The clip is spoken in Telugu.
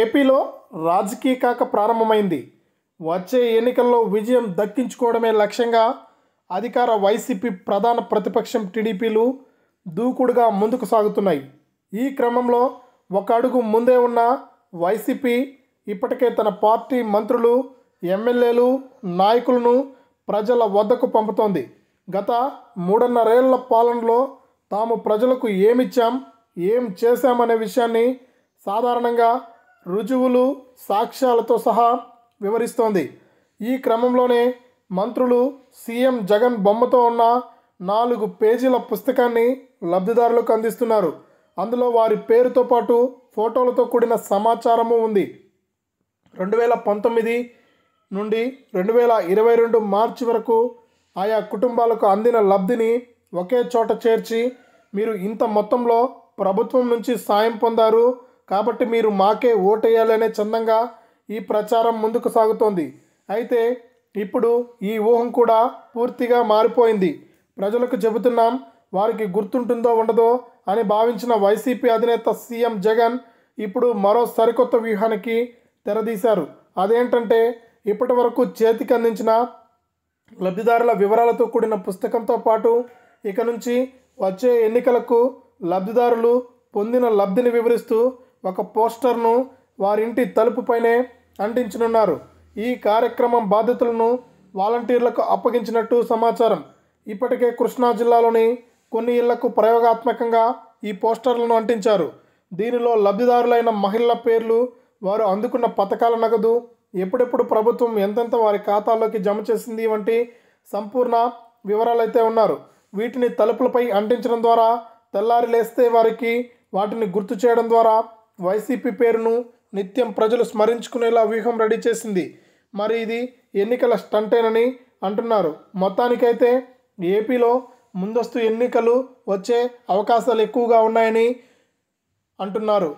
ఏపీలో రాజకీయ కాక ప్రారంభమైంది వచ్చే ఎన్నికల్లో విజయం దక్కించుకోవడమే లక్ష్యంగా అధికార వైసీపీ ప్రధాన ప్రతిపక్షం టీడీపీలు దూకుడుగా ముందుకు సాగుతున్నాయి ఈ క్రమంలో ఒక అడుగు ముందే ఉన్న వైసీపీ ఇప్పటికే తన పార్టీ మంత్రులు ఎమ్మెల్యేలు నాయకులను ప్రజల వద్దకు పంపుతోంది గత మూడున్నరేళ్ల పాలనలో తాము ప్రజలకు ఏమిచ్చాం ఏం చేశామనే విషయాన్ని సాధారణంగా రుజువులు సాక్ష్యాలతో సహా వివరిస్తోంది ఈ క్రమంలోనే మంత్రులు సీఎం జగన్ బొమ్మతో ఉన్న నాలుగు పేజీల పుస్తకాన్ని లబ్ధిదారులకు అందిస్తున్నారు అందులో వారి పేరుతో పాటు ఫోటోలతో కూడిన సమాచారము ఉంది రెండు వేల పంతొమ్మిది నుండి రెండు వేల ఇరవై రెండు మార్చి వరకు ఆయా కుటుంబాలకు అందిన లబ్ధిని ఒకే చోట చేర్చి మీరు ఇంత మొత్తంలో ప్రభుత్వం నుంచి సాయం పొందారు కాబట్టి మీరు మాకే ఓటేయాలనే చందంగా ఈ ప్రచారం ముందుకు సాగుతోంది అయితే ఇప్పుడు ఈ ఊహం కూడా పూర్తిగా మారిపోయింది ప్రజలకు చెబుతున్నాం వారికి గుర్తుంటుందో ఉండదో అని భావించిన వైసీపీ అధినేత సీఎం జగన్ ఇప్పుడు మరో సరికొత్త వ్యూహానికి తెరదీశారు అదేంటంటే ఇప్పటి వరకు చేతికి అందించిన లబ్ధిదారుల వివరాలతో కూడిన పుస్తకంతో పాటు ఇక నుంచి వచ్చే ఎన్నికలకు లబ్ధిదారులు పొందిన లబ్ధిని వివరిస్తూ ఒక పోస్టర్ను వారింటి తలుపుపైనే అంటించనున్నారు ఈ కార్యక్రమం బాధితులను వాలంటీర్లకు అప్పగించినట్టు సమాచారం ఇప్పటికే కృష్ణా జిల్లాలోని కొన్ని ఇళ్లకు ప్రయోగాత్మకంగా ఈ పోస్టర్లను అంటించారు దీనిలో లబ్ధిదారులైన మహిళల పేర్లు వారు అందుకున్న పథకాల నగదు ఎప్పుడెప్పుడు ప్రభుత్వం ఎంతెంత వారి ఖాతాలోకి జమ చేసింది వంటి సంపూర్ణ వివరాలైతే ఉన్నారు వీటిని తలుపులపై అంటించడం ద్వారా తెల్లారి లేస్తే వారికి వాటిని గుర్తు చేయడం ద్వారా వైసీపీ పేరును నిత్యం ప్రజలు స్మరించుకునేలా వ్యూహం రెడీ చేసింది మరి ఇది ఎన్నికల స్టంటేనని అంటున్నారు మొత్తానికైతే ఏపీలో ముందస్తు ఎన్నికలు వచ్చే అవకాశాలు ఎక్కువగా ఉన్నాయని అంటున్నారు